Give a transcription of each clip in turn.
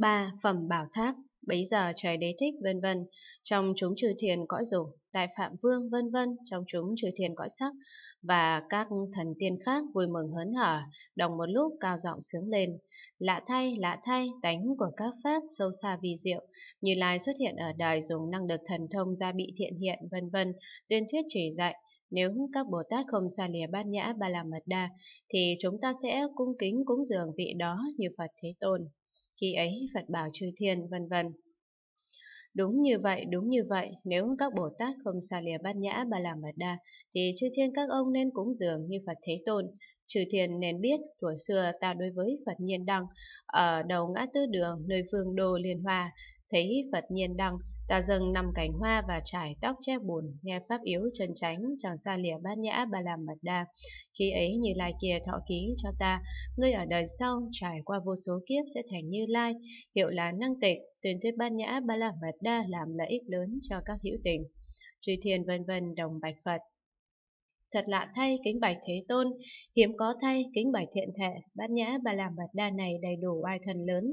ba phẩm bảo tháp bấy giờ trời đế thích vân vân trong chúng chư thiền cõi dục đại phạm vương vân vân trong chúng chư thiền cõi sắc và các thần tiên khác vui mừng hớn hở đồng một lúc cao giọng sướng lên lạ thay lạ thay tánh của các pháp sâu xa vi diệu như lai xuất hiện ở đời dùng năng lực thần thông gia bị thiện hiện vân vân tuyên thuyết chỉ dạy nếu các Bồ Tát không xa lìa bát nhã ba la mật đa, thì chúng ta sẽ cung kính cúng dường vị đó như Phật Thế Tôn khi ấy Phật bảo chư thiên, vân vân. Đúng như vậy, đúng như vậy, nếu các Bồ Tát không xa lìa bát nhã ba la mật đa, thì chư thiên các ông nên cúng dường như Phật Thế Tôn. Chư thiên nên biết, thuở xưa ta đối với Phật Nhiên Đăng, ở đầu ngã tư đường nơi phương đồ Liên Hoa, thấy Phật nhiên đăng, ta dâng nằm cành hoa và trải tóc che buồn, nghe pháp yếu chân tránh, chàng xa lìa bát nhã ba làm mật đa. Khi ấy như lai kia thọ ký cho ta, ngươi ở đời sau trải qua vô số kiếp sẽ thành như lai, hiệu là năng tịnh, tuyên thuyết bát nhã ba làm mật đa làm lợi ích lớn cho các hữu tình. Truy thiền vân vân đồng bạch Phật, Thật lạ thay kính bạch thế tôn, hiếm có thay kính bạch thiện thể, bát nhã ba làm bạt đa này đầy đủ oai thần lớn,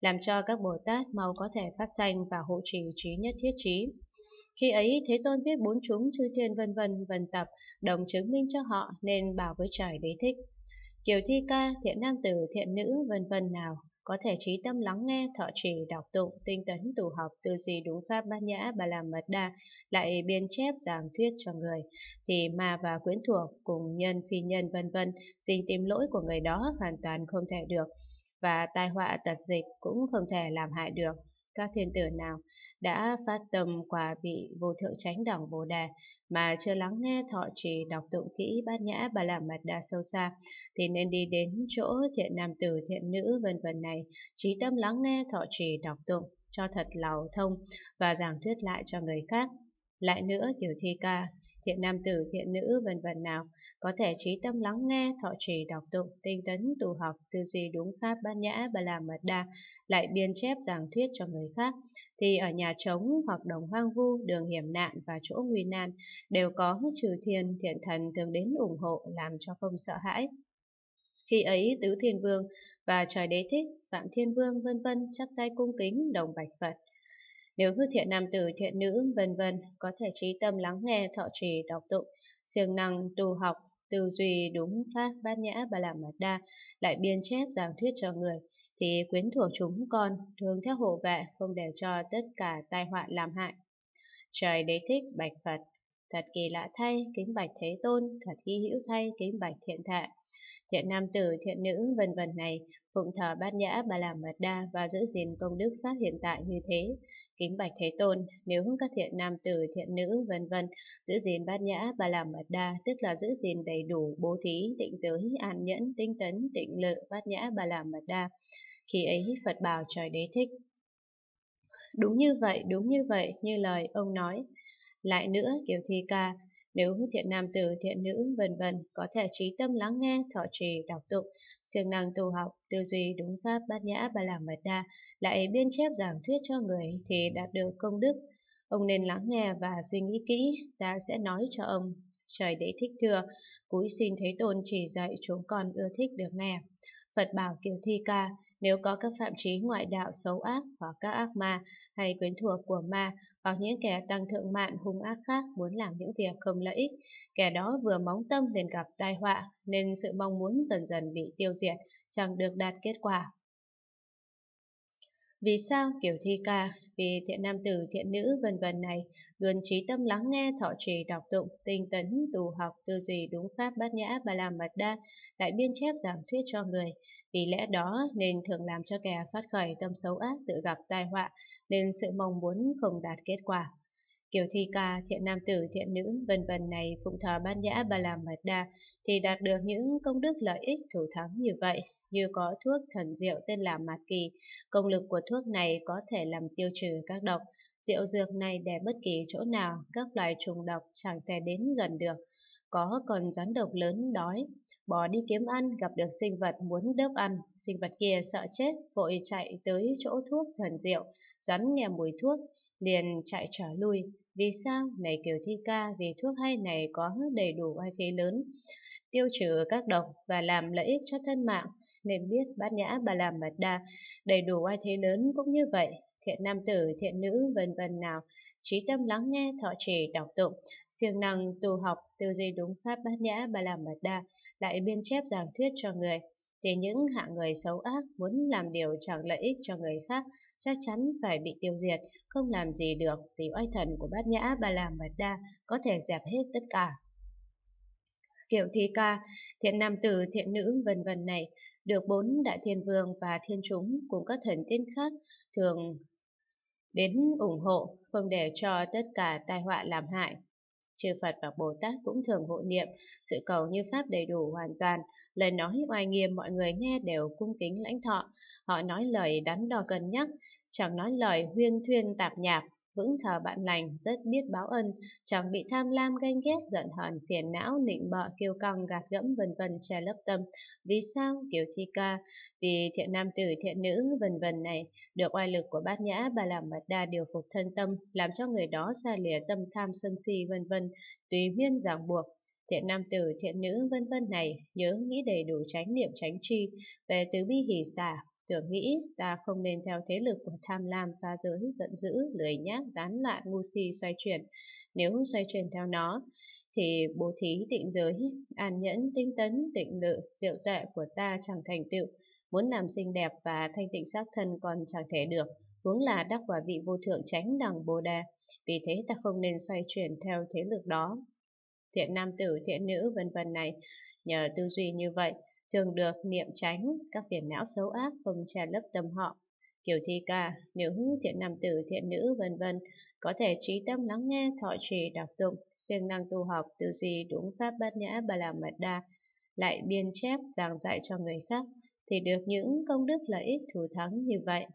làm cho các Bồ Tát mau có thể phát sanh và hộ trì trí nhất thiết trí. Khi ấy, Thế Tôn biết bốn chúng chư thiên vân vân vân tập, đồng chứng minh cho họ nên bảo với trời đế thích. Kiều thi ca, thiện nam tử, thiện nữ, vân vân nào, có thể trí tâm lắng nghe, thọ trì, đọc tụng, tinh tấn, đủ học, tư duy đúng pháp ban nhã, bà làm mật đa, lại biên chép giảng thuyết cho người, thì ma và quyến thuộc cùng nhân phi nhân vân vân, dình tìm lỗi của người đó hoàn toàn không thể được, và tai họa tật dịch cũng không thể làm hại được các thiên tử nào đã phát tâm quả vị vô thượng chánh đẳng Bồ Đà mà chưa lắng nghe thọ trì đọc tụng kỹ bát nhã bà la mật đa sâu xa thì nên đi đến chỗ thiện nam tử thiện nữ vân vân này trí tâm lắng nghe thọ trì đọc tụng cho thật lầu thông và giảng thuyết lại cho người khác lại nữa, tiểu thi ca, thiện nam tử, thiện nữ, vân vân nào, có thể trí tâm lắng nghe, thọ trì đọc tụng, tinh tấn, tu học, tư duy đúng pháp bát nhã, ba la mật đa, lại biên chép giảng thuyết cho người khác, thì ở nhà trống hoặc đồng hoang vu, đường hiểm nạn và chỗ nguy nan đều có trừ thiên, thiện thần thường đến ủng hộ làm cho không sợ hãi. Khi ấy Tứ Thiên Vương và Trời Đế Thích, Phạm Thiên Vương vân vân chắp tay cung kính đồng bạch Phật. Nếu cứ thiện nam tử, thiện nữ, vân vân có thể trí tâm lắng nghe thọ trì đọc tụng, siêng năng tu học, tư duy đúng pháp bát nhã ba la mật đa lại biên chép giảng thuyết cho người thì quyến thuộc chúng con thường theo hộ vệ không để cho tất cả tai họa làm hại trời đế thích bạch phật thật kỳ lạ thay kính bạch thế tôn thật hy hữu thay kính bạch thiện thệ thiện nam tử, thiện nữ, vân vân này, phụng thờ bát nhã bà la mật đa và giữ gìn công đức pháp hiện tại như thế. Kính bạch Thế Tôn, nếu các thiện nam tử, thiện nữ, vân vân giữ gìn bát nhã bà la mật đa, tức là giữ gìn đầy đủ bố thí, tịnh giới, an nhẫn, tinh tấn, tịnh lự, bát nhã bà la mật đa. Khi ấy Phật bảo trời đế thích. Đúng như vậy, đúng như vậy, như lời ông nói. Lại nữa, Kiều Thi Ca, Nữ, thiện nam tử, thiện nữ, vân vân có thể trí tâm lắng nghe, thọ trì, đọc tụng, siêng năng tu học, tư duy đúng pháp bát nhã ba la mật đa, lại biên chép giảng thuyết cho người thì đạt được công đức. Ông nên lắng nghe và suy nghĩ kỹ, ta sẽ nói cho ông. Trời đế thích thừa, cúi xin Thế Tôn chỉ dạy chúng con ưa thích được nghe. Phật bảo Kiều Thi Ca, nếu có các phạm trí ngoại đạo xấu ác hoặc các ác ma hay quyến thuộc của ma hoặc những kẻ tăng thượng mạn hung ác khác muốn làm những việc không lợi ích, kẻ đó vừa móng tâm liền gặp tai họa nên sự mong muốn dần dần bị tiêu diệt, chẳng được đạt kết quả. Vì sao kiểu thi ca, vì thiện nam tử, thiện nữ vân vân này luôn trí tâm lắng nghe, thọ trì, đọc tụng, tinh tấn, đủ học, tư duy đúng pháp bát nhã và làm mật đa, lại biên chép giảng thuyết cho người. Vì lẽ đó nên thường làm cho kẻ phát khởi tâm xấu ác tự gặp tai họa, nên sự mong muốn không đạt kết quả. Kiều thi ca, thiện nam tử, thiện nữ, vân vân này phụng thờ ban nhã bà làm mật đa thì đạt được những công đức lợi ích thủ thắng như vậy. Như có thuốc thần diệu tên là mạt kỳ, công lực của thuốc này có thể làm tiêu trừ các độc. Rượu dược này để bất kỳ chỗ nào, các loài trùng độc chẳng thể đến gần được có còn rắn độc lớn đói, bò đi kiếm ăn gặp được sinh vật muốn đớp ăn, sinh vật kia sợ chết vội chạy tới chỗ thuốc thần diệu, rắn nghe mùi thuốc liền chạy trở lui. Vì sao này Kiều Thi Ca vì thuốc hay này có đầy đủ oai thế lớn, tiêu trừ các độc và làm lợi ích cho thân mạng, nên biết bát nhã bà làm mật đa, đầy đủ oai thế lớn cũng như vậy, thiện nam tử, thiện nữ vân vân nào, trí tâm lắng nghe thọ trì đọc tụng, siêng năng tu học, tư duy đúng pháp bát nhã bà làm mật đa, lại biên chép giảng thuyết cho người thì những hạng người xấu ác muốn làm điều chẳng lợi ích cho người khác chắc chắn phải bị tiêu diệt, không làm gì được thì oai thần của bát nhã bà làm mật đa có thể dẹp hết tất cả. Kiểu thi ca, thiện nam tử, thiện nữ vân vân này được bốn đại thiên vương và thiên chúng cùng các thần tiên khác thường đến ủng hộ, không để cho tất cả tai họa làm hại. Chư Phật và Bồ Tát cũng thường hộ niệm, sự cầu như Pháp đầy đủ hoàn toàn, lời nói oai nghiêm mọi người nghe đều cung kính lãnh thọ, họ nói lời đắn đo cân nhắc, chẳng nói lời huyên thuyên tạp nhạp, vững thờ bạn lành, rất biết báo ân, chẳng bị tham lam ganh ghét, giận hờn, phiền não, nịnh bợ, kiêu căng, gạt gẫm vân vân che lấp tâm. Vì sao? kiều thi ca, vì thiện nam tử, thiện nữ vân vân này được oai lực của bát nhã bà làm bạt đa điều phục thân tâm, làm cho người đó xa lìa tâm tham sân si vân vân, tùy miên ràng buộc, thiện nam tử, thiện nữ vân vân này, nhớ nghĩ đầy đủ tránh niệm tránh tri, về từ bi hỷ xả, Tưởng nghĩ ta không nên theo thế lực của tham lam pha giới giận dữ, lười nhác, tán lại ngu si xoay chuyển. Nếu xoay chuyển theo nó, thì bố thí tịnh giới, an nhẫn, tinh tấn, tịnh lự, diệu tuệ của ta chẳng thành tựu. Muốn làm xinh đẹp và thanh tịnh xác thân còn chẳng thể được, huống là đắc quả vị vô thượng tránh đẳng Bồ đề. Vì thế ta không nên xoay chuyển theo thế lực đó. Thiện nam tử, thiện nữ, vân vân này, nhờ tư duy như vậy, thường được niệm tránh, các phiền não xấu ác không che lấp tâm họ. Kiểu thi ca, nữ, thiện nam tử, thiện nữ, vân vân có thể trí tâm lắng nghe, thọ trì, đọc tụng, siêng năng tu học, tư duy đúng pháp bát nhã ba la mật đa, lại biên chép, giảng dạy cho người khác, thì được những công đức lợi ích thù thắng như vậy.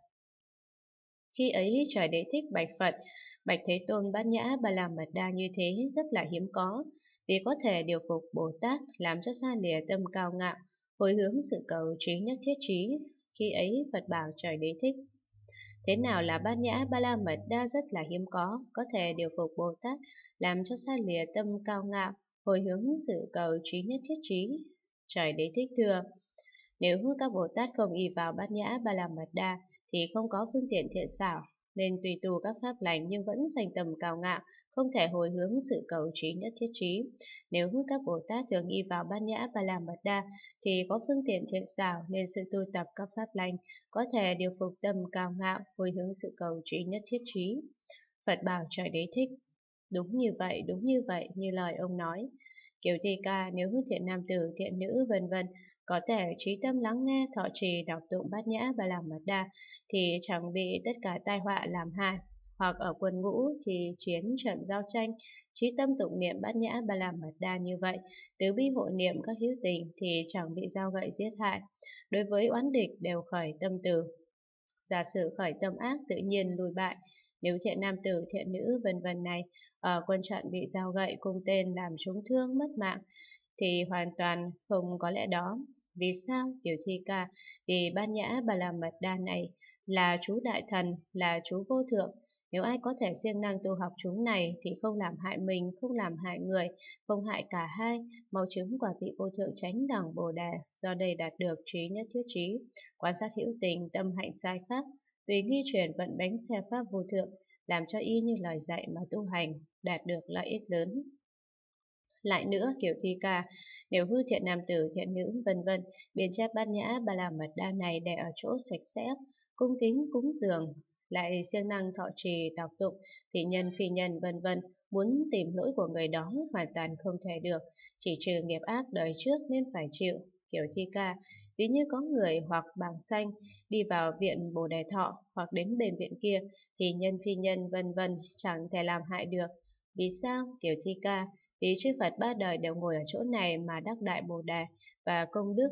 Khi ấy trời đế thích bạch Phật, bạch Thế Tôn bát nhã bà làm mật đa như thế rất là hiếm có, vì có thể điều phục Bồ Tát làm cho xa lìa tâm cao ngạo, hồi hướng sự cầu trí nhất thiết trí, khi ấy Phật bảo trời đế thích. Thế nào là bát nhã ba la mật đa rất là hiếm có, có thể điều phục Bồ Tát, làm cho xa lìa tâm cao ngạo, hồi hướng sự cầu trí nhất thiết trí. Trời đế thích thưa, nếu các Bồ Tát không y vào bát nhã ba la mật đa thì không có phương tiện thiện xảo, nên tùy tù các pháp lành nhưng vẫn dành tầm cao ngạo, không thể hồi hướng sự cầu trí nhất thiết trí. Nếu các Bồ Tát thường y vào bát nhã và làm mật đa, thì có phương tiện thiện xảo nên sự tu tập các pháp lành có thể điều phục tầm cao ngạo, hồi hướng sự cầu trí nhất thiết trí. Phật bảo trời đế thích. Đúng như vậy, đúng như vậy, như lời ông nói kiểu thi ca nếu thiện nam tử, thiện nữ, vân vân, có thể trí tâm lắng nghe, thọ trì, đọc tụng bát nhã và làm mật đa, thì chẳng bị tất cả tai họa làm hại. Hoặc ở quân ngũ thì chiến trận giao tranh, trí tâm tụng niệm bát nhã ba làm mật đa như vậy, tứ bi hộ niệm các hữu tình thì chẳng bị giao gậy giết hại. Đối với oán địch đều khởi tâm từ, giả sử khởi tâm ác tự nhiên lùi bại nếu thiện nam tử thiện nữ vân vân này ở ờ, quân trận bị dao gậy cung tên làm trúng thương mất mạng thì hoàn toàn không có lẽ đó vì sao Tiểu Thi Ca? Vì ban nhã bà làm mật đa này là chú đại thần, là chú vô thượng. Nếu ai có thể siêng năng tu học chúng này thì không làm hại mình, không làm hại người, không hại cả hai, mau chứng quả vị vô thượng tránh đẳng Bồ Đề, do đây đạt được trí nhất thiết trí, quan sát hữu tình, tâm hạnh sai khác, tùy nghi chuyển vận bánh xe pháp vô thượng, làm cho y như lời dạy mà tu hành, đạt được lợi ích lớn lại nữa kiểu thi ca, nếu hư thiện nam tử, thiện nữ, vân vân, biên chép bát nhã ba la mật đa này để ở chỗ sạch sẽ, cung kính cúng dường, lại siêng năng thọ trì đọc tụng, thị nhân phi nhân vân vân, muốn tìm lỗi của người đó hoàn toàn không thể được, chỉ trừ nghiệp ác đời trước nên phải chịu. Kiểu thi ca, ví như có người hoặc bảng xanh đi vào viện Bồ Đề Thọ hoặc đến bệnh viện kia thì nhân phi nhân vân vân chẳng thể làm hại được. Vì sao? kiều Thi Ca, vì chư Phật ba đời đều ngồi ở chỗ này mà đắc đại Bồ Đề và công đức